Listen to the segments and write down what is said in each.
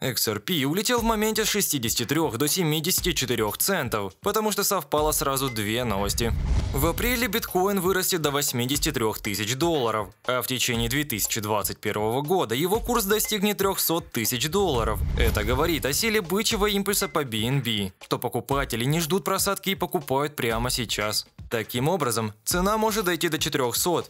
XRP улетел в моменте с 63 до 74 центов, потому что совпало сразу две новости. В апреле биткоин вырастет до 83 тысяч долларов, а в течение 2021 года его курс достигнет 300 тысяч долларов. Это говорит о силе бычьего импульса по BNB, что покупатели не ждут просадки и покупают прямо сейчас. Таким образом, цена может дойти до 400,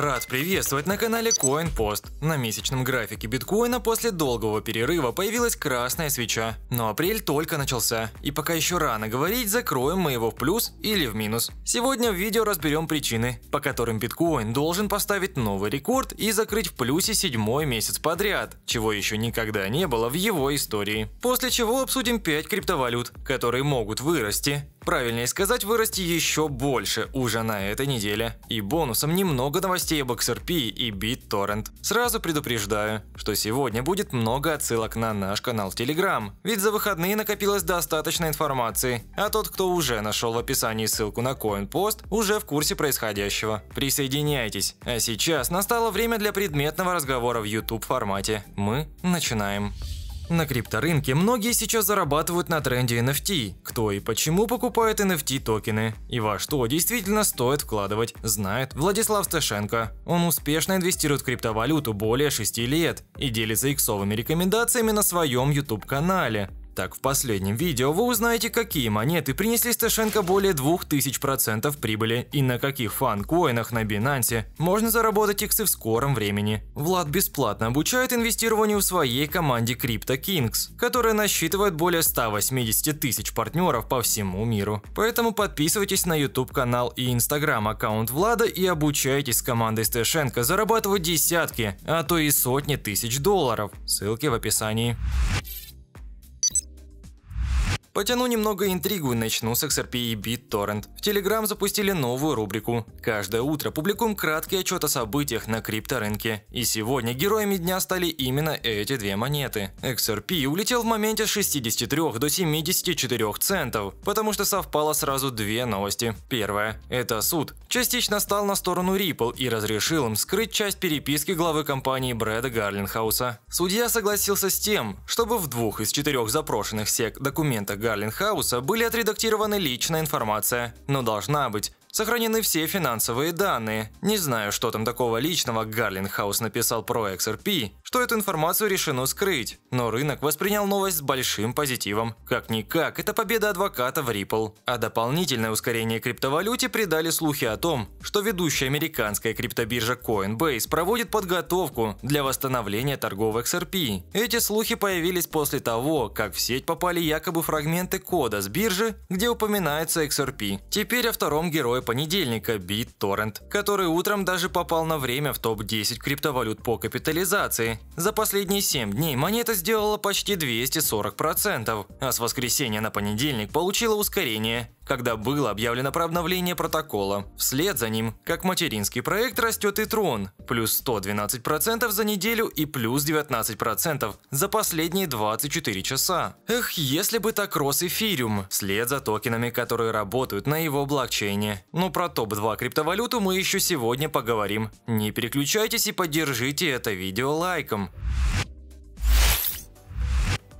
Рад приветствовать на канале CoinPost. На месячном графике биткоина после долгого перерыва появилась красная свеча. Но апрель только начался. И пока еще рано говорить, закроем мы его в плюс или в минус. Сегодня в видео разберем причины, по которым биткоин должен поставить новый рекорд и закрыть в плюсе седьмой месяц подряд, чего еще никогда не было в его истории. После чего обсудим 5 криптовалют, которые могут вырасти Правильнее сказать, вырасти еще больше уже на этой неделе. И бонусом немного новостей об XRP и BitTorrent. Сразу предупреждаю, что сегодня будет много отсылок на наш канал в Telegram, ведь за выходные накопилось достаточно информации, а тот, кто уже нашел в описании ссылку на CoinPost, уже в курсе происходящего. Присоединяйтесь. А сейчас настало время для предметного разговора в YouTube формате. Мы начинаем. На крипторынке многие сейчас зарабатывают на тренде NFT. Кто и почему покупает NFT токены? И во что действительно стоит вкладывать, знает Владислав Сташенко. Он успешно инвестирует в криптовалюту более 6 лет и делится иксовыми рекомендациями на своем YouTube-канале. Так, в последнем видео вы узнаете, какие монеты принесли Стешенко более 2000% прибыли и на каких фан-коинах на Binance можно заработать иксы в скором времени. Влад бесплатно обучает инвестированию в своей команде Crypto Kings, которая насчитывает более 180 тысяч партнеров по всему миру. Поэтому подписывайтесь на YouTube канал и Instagram аккаунт Влада и обучайтесь с командой Стешенко зарабатывать десятки, а то и сотни тысяч долларов. Ссылки в описании. Потяну немного интригу и начну с XRP и BitTorrent. В Telegram запустили новую рубрику. Каждое утро публикуем краткий отчет о событиях на крипторынке. И сегодня героями дня стали именно эти две монеты. XRP улетел в моменте с 63 до 74 центов, потому что совпало сразу две новости. Первое – это суд. Частично стал на сторону Ripple и разрешил им скрыть часть переписки главы компании Брэда Гарлинхауса. Судья согласился с тем, чтобы в двух из четырех запрошенных сек документах Гарлинхауса были отредактированы личная информация, но должна быть Сохранены все финансовые данные. Не знаю, что там такого личного Гарлинхаус написал про XRP, что эту информацию решено скрыть, но рынок воспринял новость с большим позитивом. Как-никак, это победа адвоката в Ripple. А дополнительное ускорение криптовалюте придали слухи о том, что ведущая американская криптобиржа Coinbase проводит подготовку для восстановления торгов XRP. Эти слухи появились после того, как в сеть попали якобы фрагменты кода с биржи, где упоминается XRP. Теперь о втором герое понедельника BitTorrent, который утром даже попал на время в топ-10 криптовалют по капитализации. За последние 7 дней монета сделала почти 240%, а с воскресенья на понедельник получила ускорение когда было объявлено про обновление протокола. Вслед за ним, как материнский проект, растет и трон, плюс 112% за неделю и плюс 19% за последние 24 часа. Эх, если бы так рос эфириум, вслед за токенами, которые работают на его блокчейне. Ну про топ-2 криптовалюту мы еще сегодня поговорим. Не переключайтесь и поддержите это видео лайком.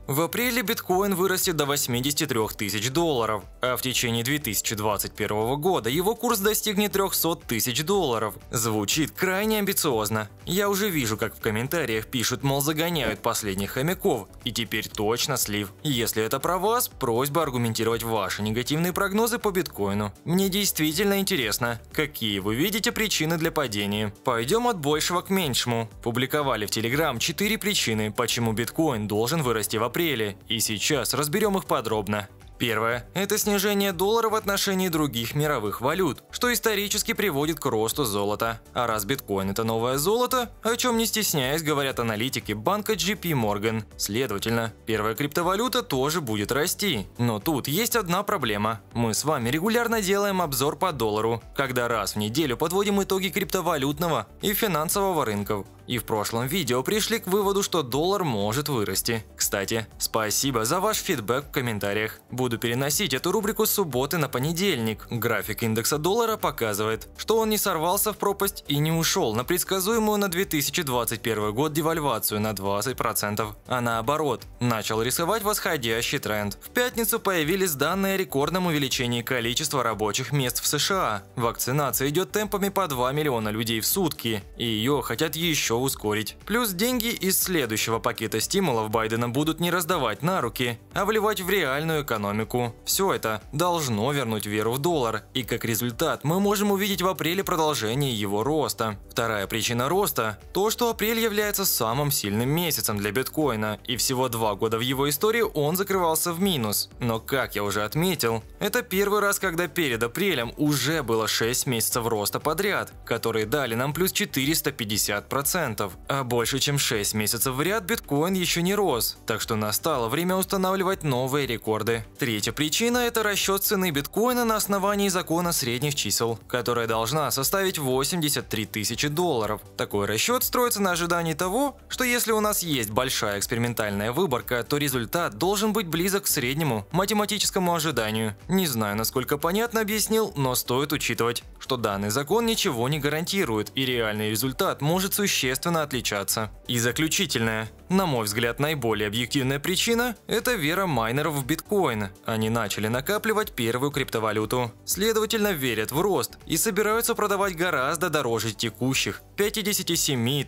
В апреле биткоин вырастет до 83 тысяч долларов, а в течение 2021 года его курс достигнет 300 тысяч долларов. Звучит крайне амбициозно. Я уже вижу, как в комментариях пишут, мол, загоняют последних хомяков, и теперь точно слив. Если это про вас, просьба аргументировать ваши негативные прогнозы по биткоину. Мне действительно интересно, какие вы видите причины для падения. Пойдем от большего к меньшему. Публиковали в Телеграм 4 причины, почему биткоин должен вырасти в апреле апреле, и сейчас разберем их подробно. Первое – это снижение доллара в отношении других мировых валют, что исторически приводит к росту золота. А раз биткоин – это новое золото, о чем не стесняясь говорят аналитики банка JP Morgan. Следовательно, первая криптовалюта тоже будет расти. Но тут есть одна проблема. Мы с вами регулярно делаем обзор по доллару, когда раз в неделю подводим итоги криптовалютного и финансового рынков и в прошлом видео пришли к выводу, что доллар может вырасти. Кстати, спасибо за ваш фидбэк в комментариях. Буду переносить эту рубрику с субботы на понедельник. График индекса доллара показывает, что он не сорвался в пропасть и не ушел на предсказуемую на 2021 год девальвацию на 20%, а наоборот, начал рисовать восходящий тренд. В пятницу появились данные о рекордном увеличении количества рабочих мест в США. Вакцинация идет темпами по 2 миллиона людей в сутки, и ее хотят еще ускорить. Плюс деньги из следующего пакета стимулов Байдена будут не раздавать на руки, а вливать в реальную экономику. Все это должно вернуть веру в доллар, и как результат мы можем увидеть в апреле продолжение его роста. Вторая причина роста – то, что апрель является самым сильным месяцем для биткоина, и всего два года в его истории он закрывался в минус. Но, как я уже отметил, это первый раз, когда перед апрелем уже было 6 месяцев роста подряд, которые дали нам плюс 450%. 10%, а больше чем 6 месяцев в ряд биткоин еще не рос, так что настало время устанавливать новые рекорды. Третья причина – это расчет цены биткоина на основании закона средних чисел, которая должна составить 83 тысячи долларов. Такой расчет строится на ожидании того, что если у нас есть большая экспериментальная выборка, то результат должен быть близок к среднему математическому ожиданию. Не знаю, насколько понятно объяснил, но стоит учитывать что данный закон ничего не гарантирует и реальный результат может существенно отличаться. И заключительное. На мой взгляд, наиболее объективная причина – это вера майнеров в биткоин. Они начали накапливать первую криптовалюту. Следовательно, верят в рост и собираются продавать гораздо дороже текущих – 57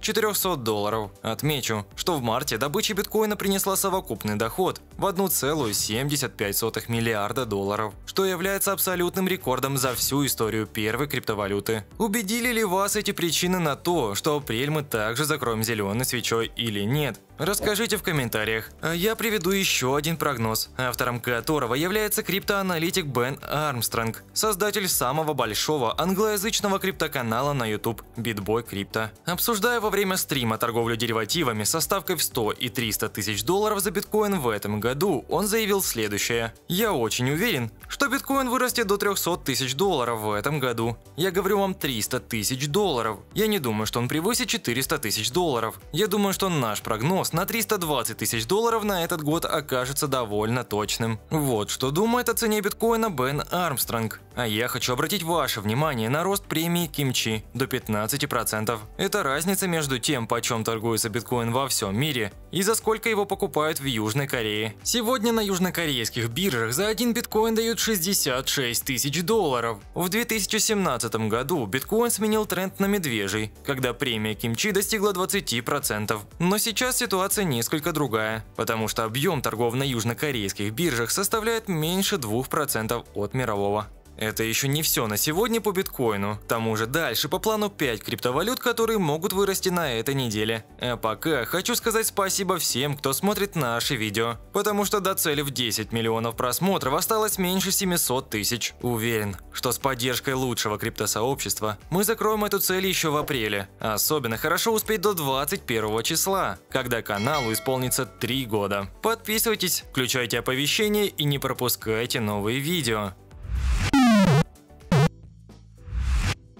400 долларов. Отмечу, что в марте добыча биткоина принесла совокупный доход в 1,75 миллиарда долларов, что является абсолютным рекордом за всю историю историю первой криптовалюты. Убедили ли вас эти причины на то, что апрель мы также закроем зеленой свечой или нет? Расскажите в комментариях. Э, я приведу еще один прогноз, автором которого является криптоаналитик Бен Армстронг, создатель самого большого англоязычного криптоканала на YouTube BitBoy Crypto. Обсуждая во время стрима торговлю деривативами со ставкой в 100 и 300 тысяч долларов за биткоин в этом году, он заявил следующее. «Я очень уверен, что биткоин вырастет до 300 тысяч долларов в этом году. Я говорю вам 300 тысяч долларов. Я не думаю, что он превысит 400 тысяч долларов. Я думаю, что наш прогноз прогноз на 320 тысяч долларов на этот год окажется довольно точным. Вот что думает о цене биткоина Бен Армстронг. А я хочу обратить ваше внимание на рост премии Кимчи до 15%. Это разница между тем, почем торгуется биткоин во всем мире и за сколько его покупают в Южной Корее. Сегодня на южнокорейских биржах за один биткоин дают 66 тысяч долларов. В 2017 году биткоин сменил тренд на медвежий, когда премия Кимчи достигла 20%. Но сейчас ситуация ситуация несколько другая, потому что объем торгов на южнокорейских биржах составляет меньше 2% от мирового. Это еще не все на сегодня по биткоину. К тому же дальше по плану 5 криптовалют, которые могут вырасти на этой неделе. А пока хочу сказать спасибо всем, кто смотрит наши видео. Потому что до цели в 10 миллионов просмотров осталось меньше 700 тысяч. Уверен, что с поддержкой лучшего криптосообщества мы закроем эту цель еще в апреле. Особенно хорошо успеть до 21 числа, когда каналу исполнится 3 года. Подписывайтесь, включайте оповещения и не пропускайте новые видео.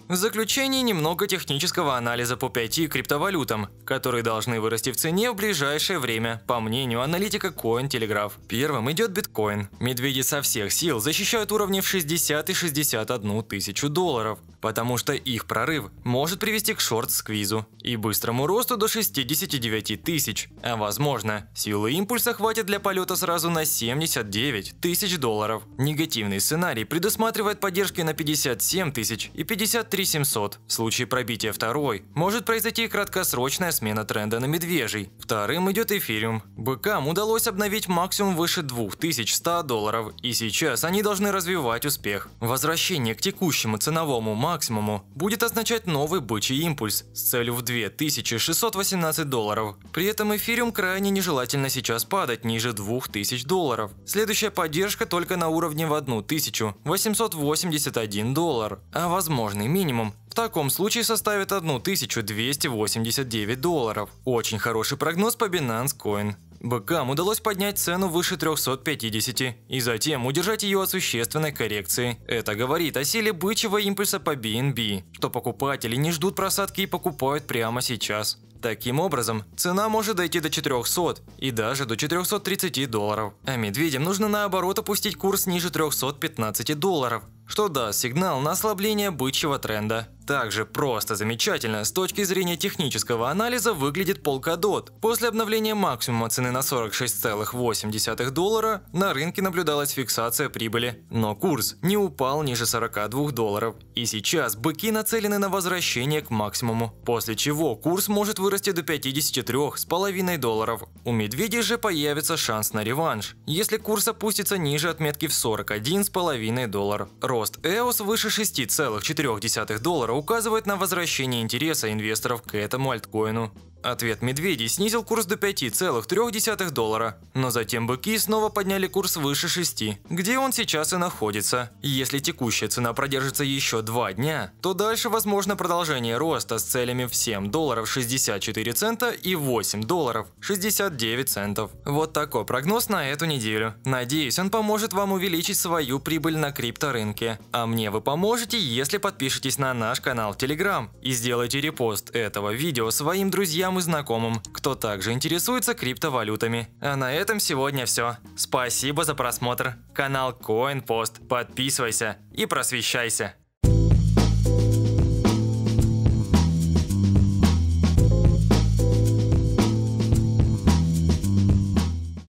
В заключение немного технического анализа по 5 криптовалютам, которые должны вырасти в цене в ближайшее время, по мнению аналитика Cointelegraph. Первым идет биткоин. Медведи со всех сил защищают уровни в 60 и 61 тысячу долларов, потому что их прорыв может привести к шорт-сквизу и быстрому росту до 69 тысяч, а возможно, силы импульса хватит для полета сразу на 79 тысяч долларов. Негативный сценарий предусматривает поддержки на 57 тысяч и 53 3700. В случае пробития второй может произойти краткосрочная смена тренда на медвежий. Вторым идет эфириум. Быкам удалось обновить максимум выше 2100 долларов, и сейчас они должны развивать успех. Возвращение к текущему ценовому максимуму будет означать новый бычий импульс с целью в 2618 долларов. При этом эфириум крайне нежелательно сейчас падать ниже 2000 долларов. Следующая поддержка только на уровне в 1881 доллар, а возможный минимум минимум в таком случае составит 1289 долларов. Очень хороший прогноз по Binance Coin. БКам удалось поднять цену выше 350 и затем удержать ее от существенной коррекции. Это говорит о силе бычьего импульса по BNB, что покупатели не ждут просадки и покупают прямо сейчас. Таким образом, цена может дойти до 400 и даже до 430 долларов. А медведям нужно наоборот опустить курс ниже 315 долларов, что даст сигнал на ослабление бычьего тренда. Также просто замечательно с точки зрения технического анализа выглядит Polkadot. После обновления максимума цены на 46,8 доллара на рынке наблюдалась фиксация прибыли, но курс не упал ниже 42 долларов. И сейчас быки нацелены на возвращение к максимуму, после чего курс может вырасти до 53,5 долларов. У медведей же появится шанс на реванш, если курс опустится ниже отметки в 41,5 доллар. Рост EOS выше 6,4 доллара указывает на возвращение интереса инвесторов к этому альткоину. Ответ медведей снизил курс до 5,3 доллара, но затем быки снова подняли курс выше 6, где он сейчас и находится. Если текущая цена продержится еще 2 дня, то дальше возможно продолжение роста с целями в 7 долларов 64 цента и 8 долларов 69 центов. Вот такой прогноз на эту неделю. Надеюсь, он поможет вам увеличить свою прибыль на крипторынке. А мне вы поможете, если подпишетесь на наш канал Telegram и сделайте репост этого видео своим друзьям друзьям и знакомым, кто также интересуется криптовалютами. А на этом сегодня все. Спасибо за просмотр. Канал CoinPost. Подписывайся и просвещайся.